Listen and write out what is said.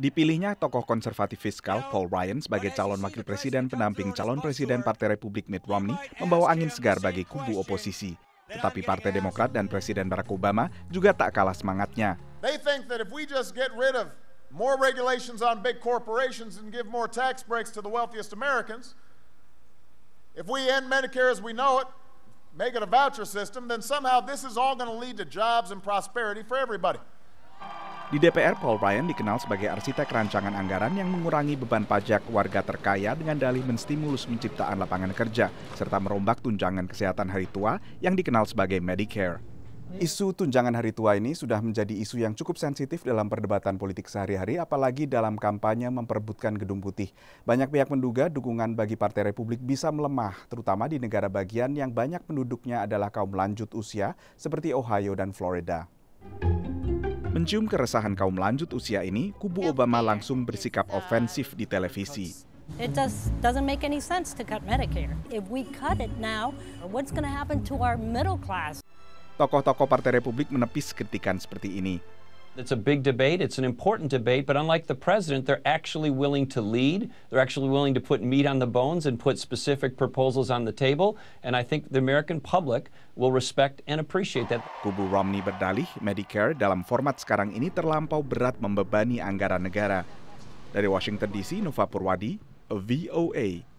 Dipilihnya tokoh konservatif fiskal Paul Ryan sebagai calon wakil presiden pendamping calon presiden Partai Republik Mitt Romney membawa angin segar bagi kubu oposisi. Tetapi Partai Demokrat dan Presiden Barack Obama juga tak kalah semangatnya. They think that if we just get rid of more regulations on big corporations and give more tax breaks to the wealthiest Americans, if we end Medicare as we know it, make it a voucher system, then somehow this is all going to lead to jobs and prosperity for everybody. Di DPR, Paul Ryan dikenal sebagai arsitek rancangan anggaran yang mengurangi beban pajak warga terkaya dengan dalih menstimulus penciptaan lapangan kerja, serta merombak tunjangan kesehatan hari tua yang dikenal sebagai Medicare. Isu tunjangan hari tua ini sudah menjadi isu yang cukup sensitif dalam perdebatan politik sehari-hari, apalagi dalam kampanye memperebutkan gedung putih. Banyak pihak menduga dukungan bagi Partai Republik bisa melemah, terutama di negara bagian yang banyak penduduknya adalah kaum lanjut usia seperti Ohio dan Florida. Mencium keresahan kaum lanjut usia ini, kubu Obama langsung bersikap uh, ofensif di televisi. It doesn't make any sense to cut Medicare. If we cut it now, what's going to happen to our middle class? Tokoh-tokoh Partai Republik menepis kritikan seperti ini. It's a big debate. It's an important debate, but unlike the president, they're actually willing to lead. They're actually willing to put meat on the bones and put specific proposals on the table. And I think the American public will respect and appreciate that. Kubu Romney berdalih Medicare dalam format sekarang ini terlampau berat membebani anggaran negara. Dari Washington DC, Nova Purwadi, VOA.